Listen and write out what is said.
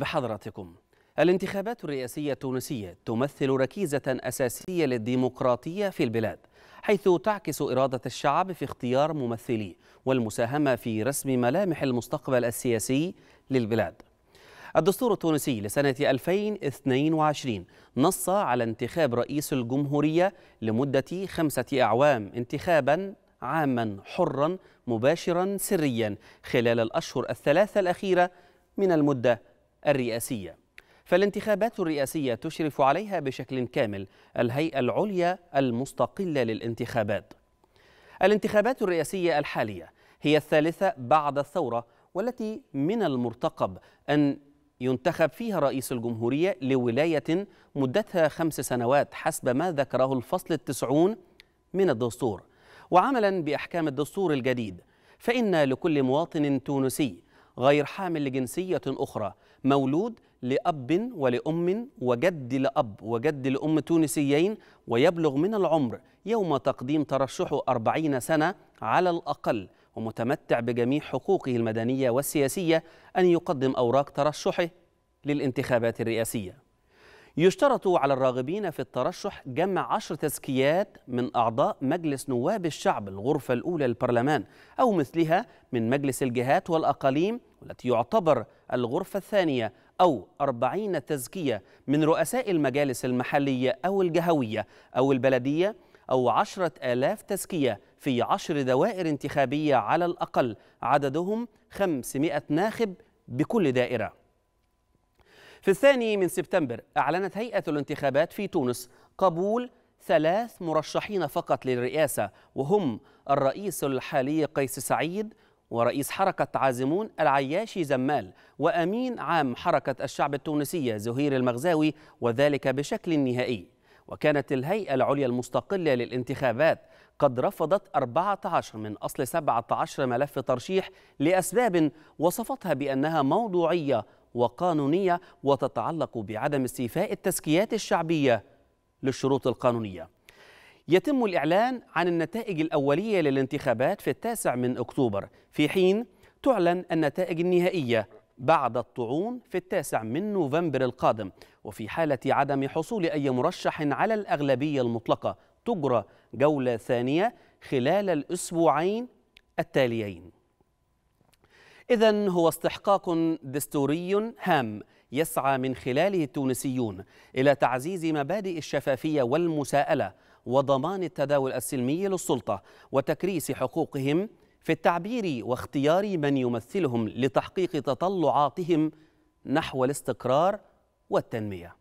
بحضراتكم الانتخابات الرئاسية التونسية تمثل ركيزة أساسية للديمقراطية في البلاد حيث تعكس إرادة الشعب في اختيار ممثليه والمساهمة في رسم ملامح المستقبل السياسي للبلاد الدستور التونسي لسنة 2022 نص على انتخاب رئيس الجمهورية لمدة خمسة أعوام انتخابا عاما حرا مباشرا سريا خلال الأشهر الثلاثة الأخيرة من المدة الرئاسية فالانتخابات الرئاسية تشرف عليها بشكل كامل الهيئة العليا المستقلة للانتخابات الانتخابات الرئاسية الحالية هي الثالثة بعد الثورة والتي من المرتقب أن ينتخب فيها رئيس الجمهورية لولاية مدتها خمس سنوات حسب ما ذكره الفصل التسعون من الدستور وعملا بأحكام الدستور الجديد فإن لكل مواطن تونسي غير حامل لجنسية أخرى مولود لأب ولأم وجد لأب وجد لأم تونسيين ويبلغ من العمر يوم تقديم ترشحه أربعين سنة على الأقل ومتمتع بجميع حقوقه المدنية والسياسية أن يقدم أوراق ترشحه للانتخابات الرئاسية يشترط على الراغبين في الترشح جمع عشر تزكيات من أعضاء مجلس نواب الشعب الغرفة الأولى للبرلمان أو مثلها من مجلس الجهات والأقاليم والتي يعتبر الغرفة الثانية أو أربعين تزكية من رؤساء المجالس المحلية أو الجهوية أو البلدية أو عشرة آلاف تزكية في عشر دوائر انتخابية على الأقل عددهم 500 ناخب بكل دائرة في الثاني من سبتمبر أعلنت هيئة الانتخابات في تونس قبول ثلاث مرشحين فقط للرئاسة وهم الرئيس الحالي قيس سعيد ورئيس حركة عازمون العياشي زمال وأمين عام حركة الشعب التونسية زهير المغزاوي وذلك بشكل نهائي وكانت الهيئة العليا المستقلة للانتخابات قد رفضت 14 من أصل 17 ملف ترشيح لأسباب وصفتها بأنها موضوعية وقانونية وتتعلق بعدم استيفاء التزكيات الشعبية للشروط القانونية يتم الإعلان عن النتائج الأولية للانتخابات في التاسع من أكتوبر في حين تعلن النتائج النهائية بعد الطعون في التاسع من نوفمبر القادم وفي حالة عدم حصول أي مرشح على الأغلبية المطلقة تجرى جولة ثانية خلال الأسبوعين التاليين إذا هو استحقاق دستوري هام يسعى من خلاله التونسيون إلى تعزيز مبادئ الشفافية والمساءلة وضمان التداول السلمي للسلطة وتكريس حقوقهم في التعبير واختيار من يمثلهم لتحقيق تطلعاتهم نحو الاستقرار والتنميه